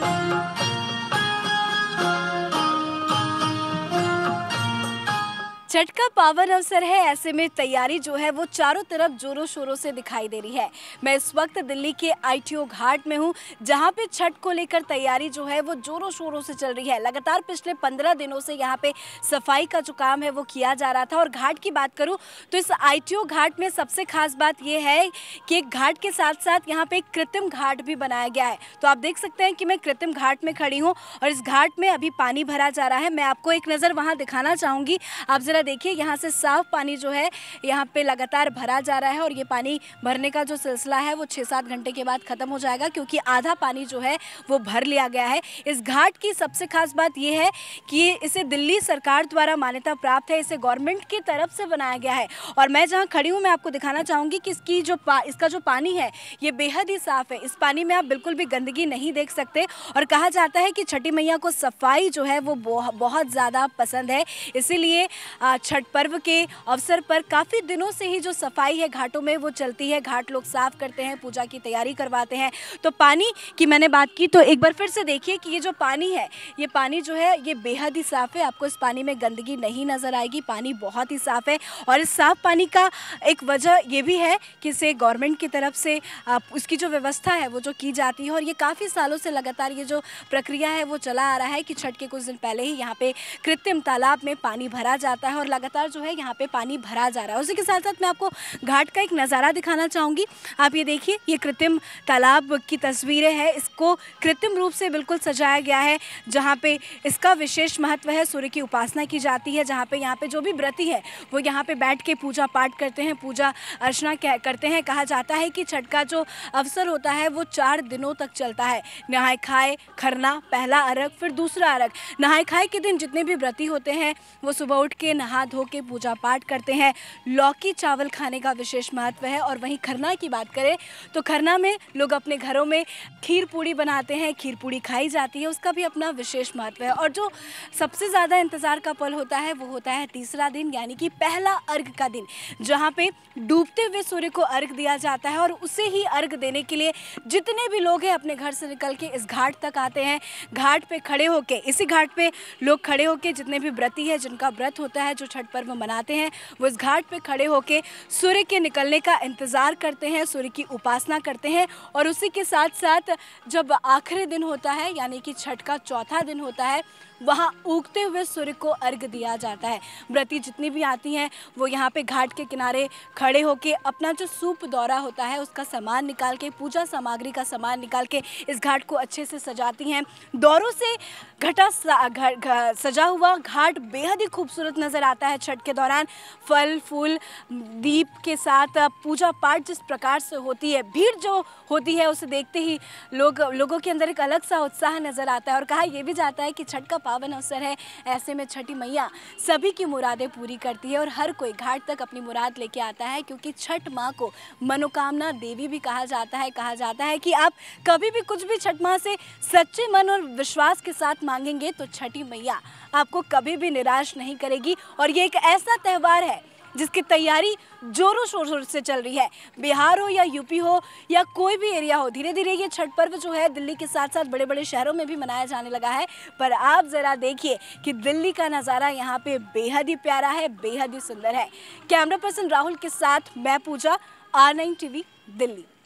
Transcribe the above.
Música Chhath का पावन अवसर है ऐसे में तैयारी जो है वो चारों तरफ जोरों शोरों से दिखाई दे रही है मैं इस वक्त दिल्ली के आईटीओ घाट में हूँ जहाँ पे छठ को लेकर तैयारी जो है वो जोरों शोरों से चल रही है लगातार पिछले पंद्रह दिनों से यहाँ पे सफाई का जो काम है वो किया जा रहा था और घाट की बात करूँ तो इस आई घाट में सबसे खास बात यह है कि एक घाट के साथ साथ यहाँ पे एक कृत्रिम घाट भी बनाया गया है तो आप देख सकते हैं कि मैं कृत्रिम घाट में खड़ी हूँ और इस घाट में अभी पानी भरा जा रहा है मैं आपको एक नज़र वहाँ दिखाना चाहूँगी आप ज़रा तरह देखिए यहाँ से साफ पानी जो है यहाँ पे लगातार भरा जा रहा है और ये पानी भरने का जो सिलसिला है वो छः सात घंटे के बाद ख़त्म हो जाएगा क्योंकि आधा पानी जो है वो भर लिया गया है इस घाट की सबसे खास बात यह है कि इसे दिल्ली सरकार द्वारा मान्यता प्राप्त है इसे गवर्नमेंट की तरफ से बनाया गया है और मैं जहाँ खड़ी हूँ मैं आपको दिखाना चाहूँगी कि इसकी जो इसका जो पानी है ये बेहद ही साफ़ है इस पानी में आप बिल्कुल भी गंदगी नहीं देख सकते और कहा जाता है कि छठी मैया को सफाई जो है वो बहुत ज़्यादा पसंद है इसीलिए छठ पर्व के अवसर पर काफ़ी दिनों से ही जो सफाई है घाटों में वो चलती है घाट लोग साफ करते हैं पूजा की तैयारी करवाते हैं तो पानी की मैंने बात की तो एक बार फिर से देखिए कि ये जो पानी है ये पानी जो है ये बेहद ही साफ़ है आपको इस पानी में गंदगी नहीं नज़र आएगी पानी बहुत ही साफ़ है और इस साफ़ पानी का एक वजह ये भी है कि इसे गवर्नमेंट की तरफ से उसकी जो व्यवस्था है वो जो की जाती है और ये काफ़ी सालों से लगातार ये जो प्रक्रिया है वो चला आ रहा है कि छठ के कुछ दिन पहले ही यहाँ पे कृत्रिम तालाब में पानी भरा जाता है और लगातार जो है यहाँ पे पानी भरा जा रहा है उसी के साथ साथ मैं आपको घाट का एक नज़ारा दिखाना चाहूँगी आप ये देखिए ये कृत्रिम तालाब की तस्वीरें हैं इसको कृत्रिम रूप से बिल्कुल सजाया गया है जहाँ पे इसका विशेष महत्व है सूर्य की उपासना की जाती है जहाँ पे यहाँ पे जो भी व्रती है वो यहाँ पे बैठ के पूजा पाठ करते हैं पूजा अर्चना करते हैं कहा जाता है कि छठ का जो अवसर होता है वो चार दिनों तक चलता है नहाए खाए खरना पहला अर्घ फिर दूसरा अर्घ नहाए खाए के दिन जितने भी व्रती होते हैं वो सुबह उठ के नहा नहा धो के पूजा पाठ करते हैं लौकी चावल खाने का विशेष महत्व है और वहीं खरना की बात करें तो खरना में लोग अपने घरों में खीर पूड़ी बनाते हैं खीर पूड़ी खाई जाती है उसका भी अपना विशेष महत्व है और जो सबसे ज़्यादा इंतज़ार का पल होता है वो होता है तीसरा दिन यानी कि पहला अर्घ का दिन जहाँ पर डूबते हुए सूर्य को अर्घ दिया जाता है और उसे ही अर्घ देने के लिए जितने भी लोग हैं अपने घर से निकल के इस घाट तक आते हैं घाट पर खड़े होके इसी घाट पर लोग खड़े होके जितने भी व्रती है जिनका व्रत होता है जो छठ पर्व मनाते हैं वो इस घाट पर खड़े होकर सूर्य के निकलने का इंतज़ार करते हैं सूर्य की उपासना करते हैं और उसी के साथ साथ जब आखिरी दिन होता है यानी कि छठ का चौथा दिन होता है वहाँ उगते हुए सूर्य को अर्घ दिया जाता है व्रती जितनी भी आती हैं वो यहाँ पे घाट के किनारे खड़े होके अपना जो सूप दौरा होता है उसका सामान निकाल के पूजा सामग्री का सामान निकाल के इस घाट को अच्छे से सजाती हैं दौरों से घटा सजा हुआ घाट बेहद ही खूबसूरत नज़र आता है छठ के दौरान फल फूल दीप के साथ पूजा पाठ जिस प्रकार से होती है भीड़ जो होती है उसे देखते ही लोग लोगों के अंदर एक अलग सा उत्साह नज़र आता है और कहा यह भी जाता है कि छठ का पावन अवसर है ऐसे में छठी मैया सभी की मुरादें पूरी करती है और हर कोई घाट तक अपनी मुराद लेके आता है क्योंकि छठ माँ को मनोकामना देवी भी कहा जाता है कहा जाता है कि आप कभी भी कुछ भी छठ माँ से सच्चे मन और विश्वास के साथ मांगेंगे तो छठी मैया आपको कभी भी निराश नहीं करेगी और ये एक ऐसा त्यौहार है जिसकी तैयारी जोरों शोर शोर से चल रही है बिहार हो या यूपी हो या कोई भी एरिया हो धीरे धीरे ये छठ पर्व जो है दिल्ली के साथ साथ बड़े बड़े शहरों में भी मनाया जाने लगा है पर आप ज़रा देखिए कि दिल्ली का नज़ारा यहाँ पे बेहद ही प्यारा है बेहद ही सुंदर है कैमरा पर्सन राहुल के साथ मैं पूजा आर नाइन दिल्ली